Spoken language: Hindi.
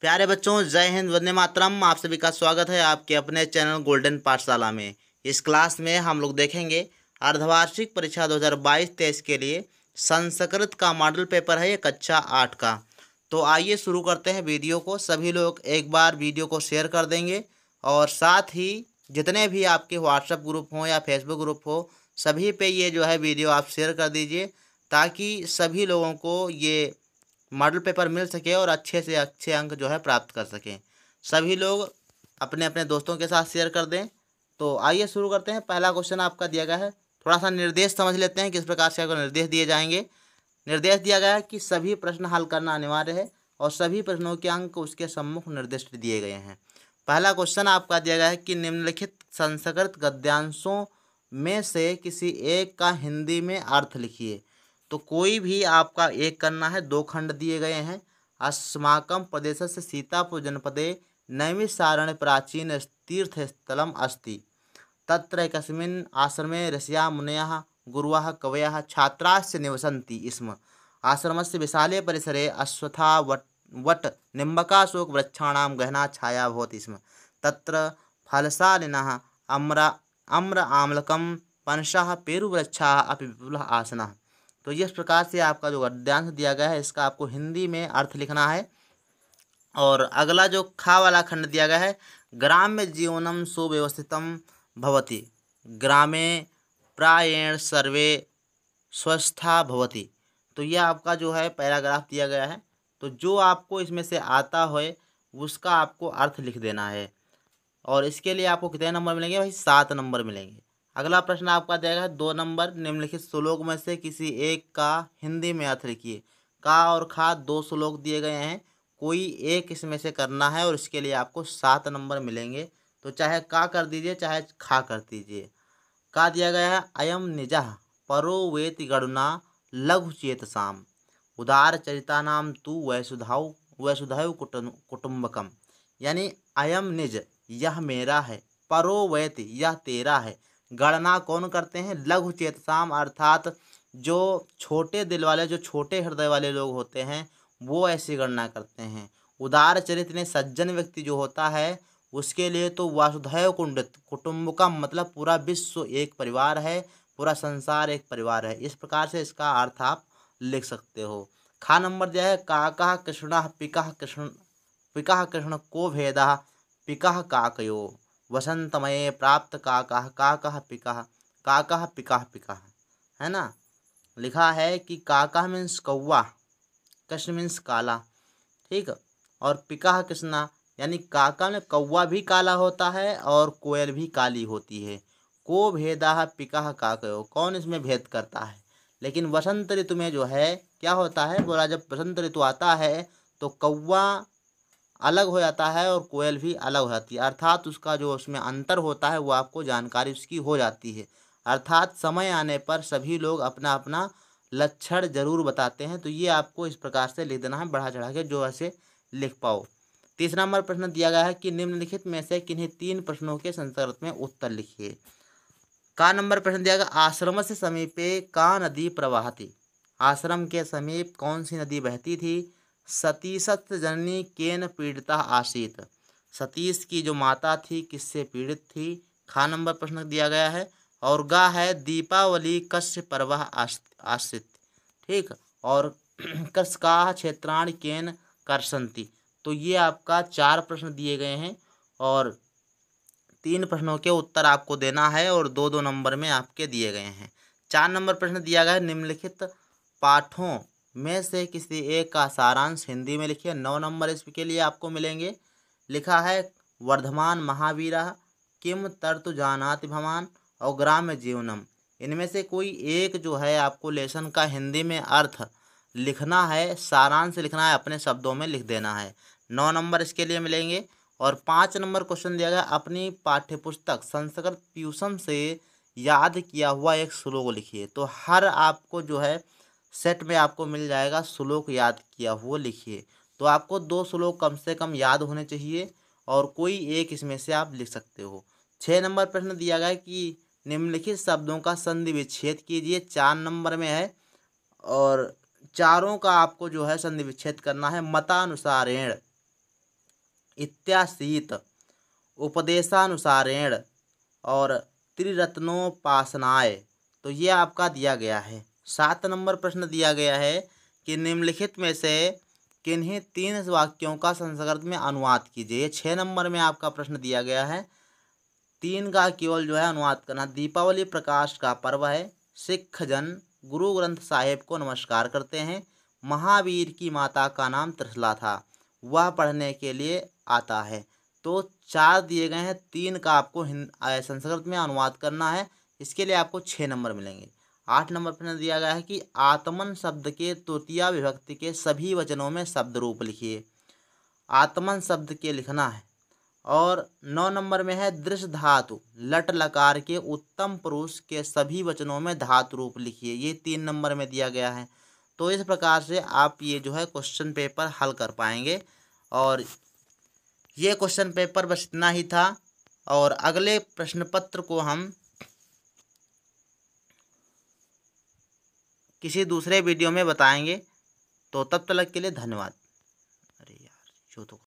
प्यारे बच्चों जय हिंद वंदे मातरम आप सभी का स्वागत है आपके अपने चैनल गोल्डन पाठशाला में इस क्लास में हम लोग देखेंगे अर्धवार्षिक परीक्षा 2022-23 के लिए संस्कृत का मॉडल पेपर है ये कक्षा आठ का तो आइए शुरू करते हैं वीडियो को सभी लोग एक बार वीडियो को शेयर कर देंगे और साथ ही जितने भी आपके व्हाट्सएप ग्रुप हों या फेसबुक ग्रुप हो सभी पे ये जो है वीडियो आप शेयर कर दीजिए ताकि सभी लोगों को ये मॉडल पेपर मिल सके और अच्छे से अच्छे अंक जो है प्राप्त कर सकें सभी लोग अपने अपने दोस्तों के साथ शेयर कर दें तो आइए शुरू करते हैं पहला क्वेश्चन आपका दिया गया है थोड़ा सा निर्देश समझ लेते हैं किस प्रकार से आपको निर्देश दिए जाएंगे निर्देश दिया गया है कि सभी प्रश्न हल करना अनिवार्य है और सभी प्रश्नों के अंक उसके सम्मुख निर्दिष्ट दिए गए हैं पहला क्वेश्चन आपका दिया गया है कि निम्नलिखित संस्कृत गद्यांशों में से किसी एक का हिंदी में अर्थ लिखिए तो कोई भी आपका एक करना है दो खंड दिए गए हैं अस्माकम प्रदेश से सीतापुर जनपदे सारण प्राचीन तीर्थस्थलम अस्ति तत्र कस्मिन आश्रमे ऋषिया मुनयः गुरवः कवयः छात्राश्च निवसन्ति स्म से विशाले परिसरे अश्वथा वट वट निम्बकाशोकवृक्षाणां गहना छाया भवति स्म तत्र फलशालिनः अम्र अम्र आम्लकं पनसा पेरुवृक्षा अपि विपुल आसना तो इस प्रकार से आपका जो गद्यांश दिया गया है इसका आपको हिंदी में अर्थ लिखना है और अगला जो खा वाला खंड दिया गया है ग्राम्य जीवनम सुव्यवस्थितम भवती ग्रामे प्रायण सर्वे स्वस्था भवती तो यह आपका जो है पैराग्राफ दिया गया है तो जो आपको इसमें से आता हो उसका आपको अर्थ लिख देना है और इसके लिए आपको कितने नंबर मिलेंगे भाई सात नंबर मिलेंगे अगला प्रश्न आपका जाएगा दो नंबर निम्नलिखित श्लोक में से किसी एक का हिंदी में अर्थ लिखिए का और खा दो श्लोक दिए गए हैं कोई एक इसमें से करना है और इसके लिए आपको सात नंबर मिलेंगे तो चाहे का कर दीजिए चाहे खा कर दीजिए का दिया गया है अयम निजह परो वेत गणुना लघु चेत शाम उदार चरिता नाम तू वैसुधाऊ वैसुधाव कुटुम्बकम यानी अयम निज यह मेरा है परो वैत यह तेरा है गणना कौन करते हैं लघु चेतसाम अर्थात जो छोटे दिल वाले जो छोटे हृदय वाले लोग होते हैं वो ऐसी गणना करते हैं उदार चरित्र ने सज्जन व्यक्ति जो होता है उसके लिए तो वासुधैव कुंडित कुटुंब का मतलब पूरा विश्व एक परिवार है पूरा संसार एक परिवार है इस प्रकार से इसका अर्थ आप लिख सकते हो खा नंबर दिया है काका कृष्ण पिका कृष्ण पिका कृष्ण को भेदा पिका काकयो वसंतमय प्राप्त काकह काकह पिकह काकह पिकाह पिकाह है ना लिखा है कि काका मीन्स कौवा कृष्ण मीन्स काला ठीक और पिकाह कृष्णा यानी काका में कौवा भी काला होता है और कोयल भी काली होती है को भेदा पिकाह काकयो कौन इसमें भेद करता है लेकिन वसंत ऋतु में जो है क्या होता है बोला जब वसंत ऋतु आता है तो कौवा अलग हो जाता है और कोयल भी अलग हो जाती है अर्थात उसका जो उसमें अंतर होता है वो आपको जानकारी उसकी हो जाती है अर्थात समय आने पर सभी लोग अपना अपना लक्षण जरूर बताते हैं तो ये आपको इस प्रकार से लिख देना है बढ़ा चढ़ा के जो ऐसे लिख पाओ तीसरा नंबर प्रश्न दिया गया है कि निम्नलिखित में से किन्हीं तीन प्रश्नों के संस्कृत में उत्तर लिखिए का नंबर प्रश्न दिया गया आश्रम से समीपे का नदी प्रवाहती आश्रम के समीप कौन सी नदी बहती थी सतीशत जननी केन पीड़िता आसीत सतीश की जो माता थी किससे पीड़ित थी खा नंबर प्रश्न दिया गया है और गा है दीपावली कस्य पर्व आश्रित ठीक और कस का क्षेत्राण केन करसंती तो ये आपका चार प्रश्न दिए गए हैं और तीन प्रश्नों के उत्तर आपको देना है और दो दो नंबर में आपके दिए गए हैं चार नंबर प्रश्न दिया गया है निम्नलिखित पाठों में से किसी एक का सारांश हिंदी में लिखिए नौ नंबर इसके लिए आपको मिलेंगे लिखा है वर्धमान महावीरा किम तर्तु जानाति भवान और ग्राम्य जीवनम इनमें से कोई एक जो है आपको लेसन का हिंदी में अर्थ लिखना है सारांश लिखना है अपने शब्दों में लिख देना है नौ नंबर इसके लिए मिलेंगे और पाँच नंबर क्वेश्चन दिया गया अपनी पाठ्यपुस्तक संस्कृत ट्यूशन से याद किया हुआ एक श्लोक लिखिए तो हर आपको जो है सेट में आपको मिल जाएगा श्लोक याद किया हुआ लिखिए तो आपको दो श्लोक कम से कम याद होने चाहिए और कोई एक इसमें से आप लिख सकते हो छः नंबर प्रश्न दिया गया कि निम्नलिखित शब्दों का संधि विच्छेद कीजिए चार नंबर में है और चारों का आपको जो है संधि विच्छेद करना है मतानुसारेण इत्याशीत उपदेशानुसारेण और त्रिरत्नोपासनाए तो ये आपका दिया गया है सात नंबर प्रश्न दिया गया है कि निम्नलिखित में से किन्हीं तीन वाक्यों का संस्कृत में अनुवाद कीजिए ये छः नंबर में आपका प्रश्न दिया गया है तीन का केवल जो है अनुवाद करना दीपावली प्रकाश का पर्व है सिख जन गुरु ग्रंथ साहिब को नमस्कार करते हैं महावीर की माता का नाम त्रिशला था वह पढ़ने के लिए आता है तो चार दिए गए हैं तीन का आपको संस्कृत में अनुवाद करना है इसके लिए आपको छः नंबर मिलेंगे आठ नंबर प्रश्न दिया गया है कि आत्मन शब्द के तृतीया विभक्ति के सभी वचनों में शब्द रूप लिखिए आत्मन शब्द के लिखना है और नौ नंबर में है दृश्य धातु लट लकार के उत्तम पुरुष के सभी वचनों में धातु रूप लिखिए ये तीन नंबर में दिया गया है तो इस प्रकार से आप ये जो है क्वेश्चन पेपर हल कर पाएंगे और ये क्वेश्चन पेपर बस इतना ही था और अगले प्रश्न पत्र को हम किसी दूसरे वीडियो में बताएंगे तो तब तक के लिए धन्यवाद अरे यार जो तो